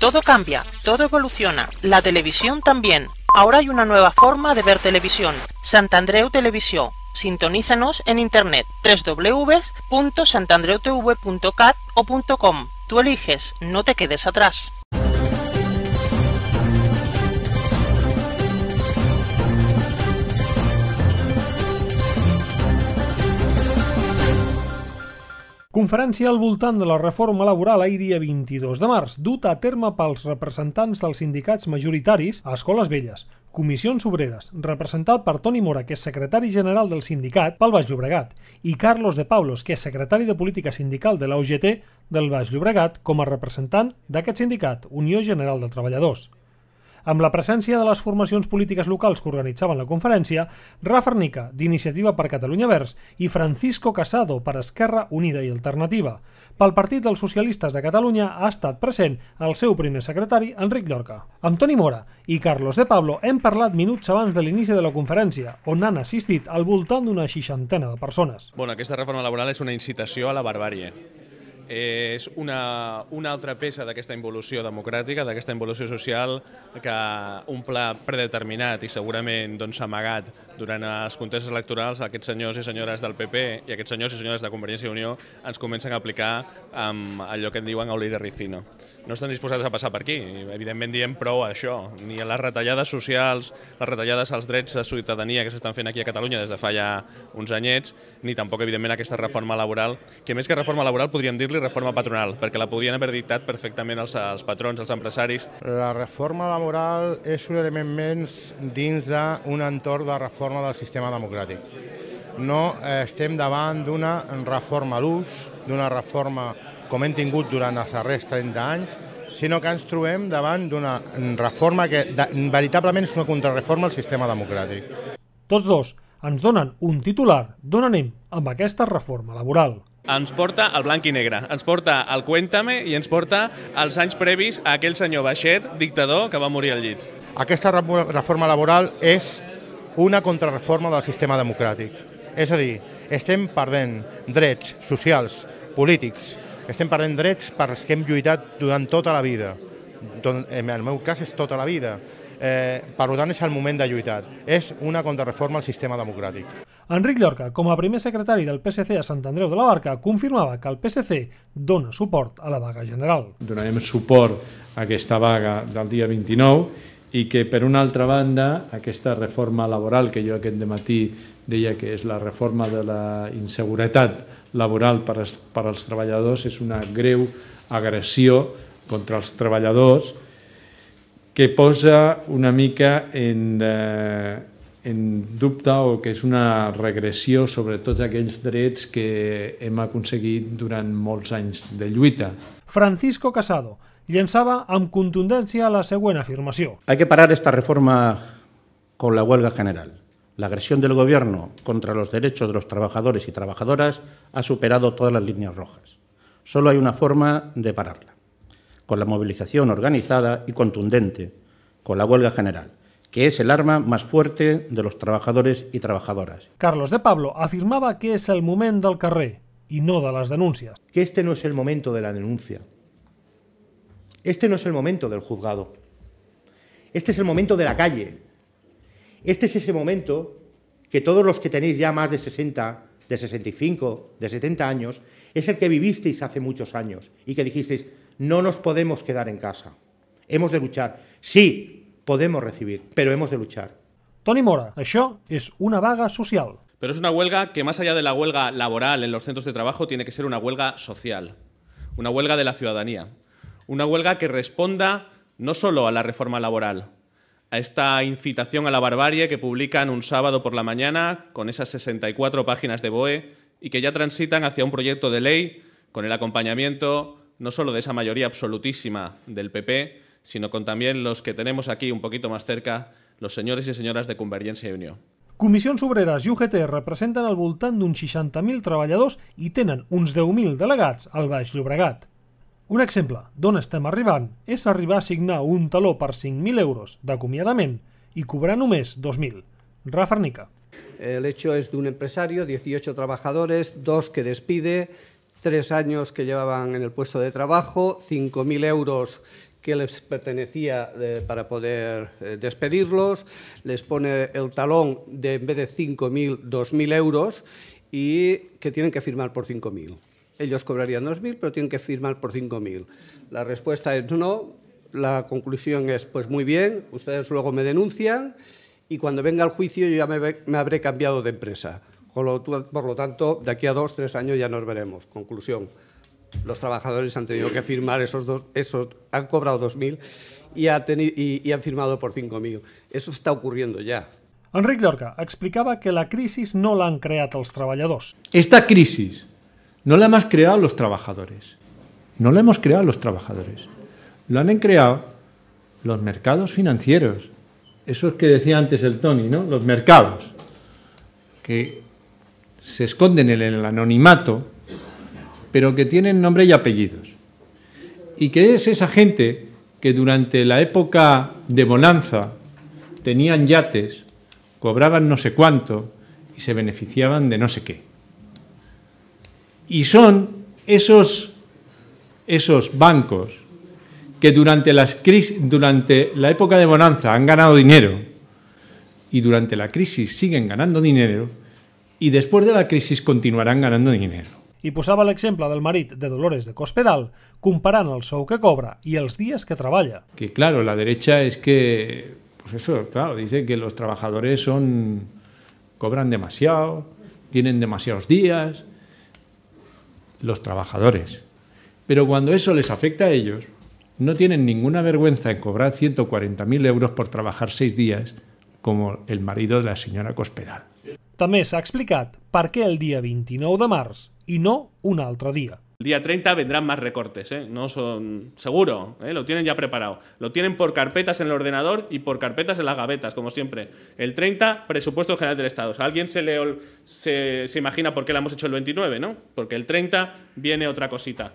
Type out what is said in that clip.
Todo cambia, todo evoluciona, la televisión también. Ahora hay una nueva forma de ver televisión. Santandreu Televisión. Sintonízanos en internet www.santandreutv.cat o .com. Tú eliges, no te quedes atrás. Conferència al voltant de la reforma laboral ahir dia 22 de març, duta a terme pels representants dels sindicats majoritaris a Escoles Velles, Comissions Obreres, representat per Toni Mora, que és secretari general del sindicat pel Baix Llobregat, i Carlos de Paulos, que és secretari de Política Sindical de la UGT del Baix Llobregat, com a representant d'aquest sindicat, Unió General de Treballadors. Amb la presència de les formacions polítiques locals que organitzaven la conferència, Rafa Arnica, d'Iniciativa per Catalunya Verds, i Francisco Casado, per Esquerra Unida i Alternativa. Pel Partit dels Socialistes de Catalunya ha estat present el seu primer secretari, Enric Llorca. Amb Toni Mora i Carlos de Pablo hem parlat minuts abans de l'inici de la conferència, on han assistit al voltant d'una seixantena de persones. Bueno, aquesta reforma laboral és una incitació a la barbàrie és una, una altra peça d'aquesta involució democràtica, d'aquesta involució social, que un pla predeterminat i segurament doncs, amagat durant els contestes electorals, aquests senyors i senyores del PP i aquests senyors i senyores de Convergència i Unió ens comencen a aplicar amb allò que en diuen oli de ricino. No estan disposats a passar per aquí. Evidentment diem prou a això. Ni a les retallades socials, les retallades als drets de ciutadania que s'estan fent aquí a Catalunya des de fa ja uns anyets, ni tampoc, evidentment, aquesta reforma laboral, que més que reforma laboral podríem dir-li reforma patronal, perquè la podien haver dictat perfectament els, els patrons, els empresaris. La reforma laboral és un element menys dins d'un entorn de reforma del sistema democràtic. No estem davant d'una reforma a l'ús, d'una reforma com hem tingut durant els darrers 30 anys, sinó que ens trobem davant d'una reforma que de, veritablement és una contrarreforma al sistema democràtic. Tots dos ens donen un titular d'on anem amb aquesta reforma laboral ens porta al blanc i negre, ens porta al Cuéntame i ens porta als anys previs a aquell senyor Baixet, dictador, que va morir al llit. Aquesta reforma laboral és una contrarreforma del sistema democràtic. És a dir, estem perdent drets socials, polítics, estem perdent drets per als que hem lluitat durant tota la vida. En el meu cas és tota la vida. Eh, per tant, és el moment de lluitar. És una contrarreforma al sistema democràtic. Enric Llorca, com a primer secretari del PSC a Sant Andreu de la Barca, confirmava que el PSC dona suport a la vaga general. Donarem suport a aquesta vaga del dia 29 i que, per una altra banda, aquesta reforma laboral, que jo aquest matí deia que és la reforma de la inseguretat laboral per als, per als treballadors, és una greu agressió contra els treballadors que posa una mica en, eh, en o que es una regresión sobre tots aquells drets que hem aconseguit durante molts anys de lluita. Francisco Casado llançava amb contundencia la següent afirmación. Hay que parar esta reforma con la huelga general. La agresión del Gobierno contra los derechos de los trabajadores y trabajadoras ha superado todas las líneas rojas. Solo hay una forma de pararla, con la movilización organizada y contundente, con la huelga general que es el arma más fuerte de los trabajadores y trabajadoras. Carlos de Pablo afirmaba que es el momento del carrer y no de las denuncias. Que este no es el momento de la denuncia. Este no es el momento del juzgado. Este es el momento de la calle. Este es ese momento que todos los que tenéis ya más de 60, de 65, de 70 años, es el que vivisteis hace muchos años y que dijisteis, no nos podemos quedar en casa. Hemos de luchar. Sí, podemos recibir, pero hemos de luchar. tony Mora, ¿eso es una vaga social. Pero es una huelga que, más allá de la huelga laboral en los centros de trabajo, tiene que ser una huelga social, una huelga de la ciudadanía, una huelga que responda no solo a la reforma laboral, a esta incitación a la barbarie que publican un sábado por la mañana con esas 64 páginas de BOE y que ya transitan hacia un proyecto de ley con el acompañamiento no solo de esa mayoría absolutísima del PP, sino con también los que tenemos aquí un poquito más cerca, los señores y señoras de Convergència i Unió. Comissions Obreres i UGT representen al voltant d'uns 60.000 treballadors i tenen uns 10.000 delegats al Baix Llobregat. Un exemple d'on estem arribant és arribar a signar un taló per 5.000 euros d'acomiadament i cobrar només 2.000. Rafa Arnica. El hecho es de un empresario, 18 trabajadores, dos que despide, tres años que llevaban en el puesto de trabajo, 5.000 euros que les pertenecía eh, para poder eh, despedirlos, les pone el talón de en vez de 5.000, 2.000 euros y que tienen que firmar por 5.000. Ellos cobrarían 2.000, pero tienen que firmar por 5.000. La respuesta es no, la conclusión es pues muy bien, ustedes luego me denuncian y cuando venga el juicio yo ya me, habré cambiado de empresa. Por lo, por lo tanto, de aquí a dos, tres años ya nos veremos. Conclusión los trabajadores han tenido que firmar esos dos, esos, han cobrado 2.000 y, ha y, y han firmado por 5.000. Eso está ocurriendo ya. Enric Llorca explicaba que la crisis no la han creado los trabajadores. Esta crisis no la hemos creado los trabajadores. No la hemos creado los trabajadores. Lo han creado los mercados financieros. Eso es que decía antes el Tony, ¿no? Los mercados que se esconden en el anonimato pero que tienen nombre y apellidos. Y que es esa gente que durante la época de bonanza tenían yates, cobraban no sé cuánto y se beneficiaban de no sé qué. Y son esos, esos bancos que durante, durante la época de bonanza han ganado dinero y durante la crisis siguen ganando dinero y después de la crisis continuarán ganando dinero. Y pusaba el ejemplo del marit de Dolores de Cospedal comparant al show que cobra y los días que trabaja. Que claro, la derecha es que, pues eso, claro, dice que los trabajadores son, cobran demasiado, tienen demasiados días, los trabajadores. Pero cuando eso les afecta a ellos, no tienen ninguna vergüenza en cobrar 140.000 euros por trabajar seis días como el marido de la señora Cospedal mesa ha explicat por qué el día 29 de marzo y no un otro día. El día 30 vendrán más recortes, eh. no son seguro, eh. lo tienen ya preparado. Lo tienen por carpetas en el ordenador y por carpetas en las gavetas, como siempre. El 30, presupuesto general del Estado. alguien se, le, se, imagina por qué lo hemos hecho el 29, ¿no? Porque el 30 viene otra cosita.